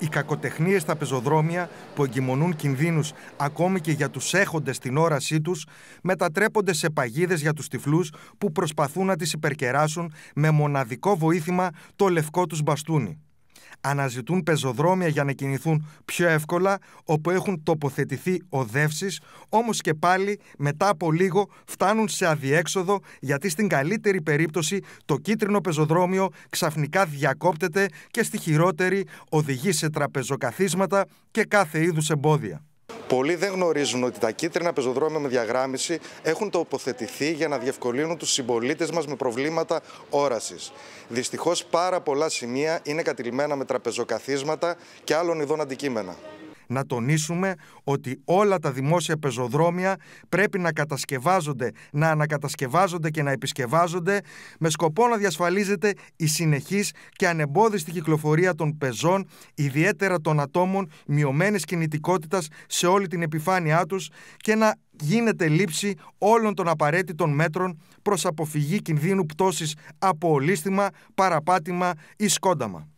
Οι κακοτεχνίες στα πεζοδρόμια που εγκυμονούν κινδύνους ακόμη και για τους έχοντες την όρασή τους μετατρέπονται σε παγίδες για τους τυφλούς που προσπαθούν να τις υπερκεράσουν με μοναδικό βοήθημα το λευκό τους μπαστούνι αναζητούν πεζοδρόμια για να κινηθούν πιο εύκολα όπου έχουν τοποθετηθεί οδεύσεις, όμως και πάλι μετά από λίγο φτάνουν σε αδιέξοδο γιατί στην καλύτερη περίπτωση το κίτρινο πεζοδρόμιο ξαφνικά διακόπτεται και στη χειρότερη οδηγεί σε τραπεζοκαθίσματα και κάθε είδους εμπόδια. Πολλοί δεν γνωρίζουν ότι τα κίτρινα πεζοδρόμια με διαγράμμιση έχουν τοποθετηθεί για να διευκολύνουν τους συμπολίτες μας με προβλήματα όρασης. Δυστυχώς, πάρα πολλά σημεία είναι κατηλημένα με τραπεζοκαθίσματα και άλλων ειδών αντικείμενα να τονίσουμε ότι όλα τα δημόσια πεζοδρόμια πρέπει να κατασκευάζονται, να ανακατασκευάζονται και να επισκευάζονται με σκοπό να διασφαλίζεται η συνεχής και ανεμπόδιστη κυκλοφορία των πεζών, ιδιαίτερα των ατόμων μειωμένης κινητικότητας σε όλη την επιφάνειά τους και να γίνεται λήψη όλων των απαραίτητων μέτρων προς αποφυγή κινδύνου πτώσης από ολίσθημα, παραπάτημα ή σκόνταμα.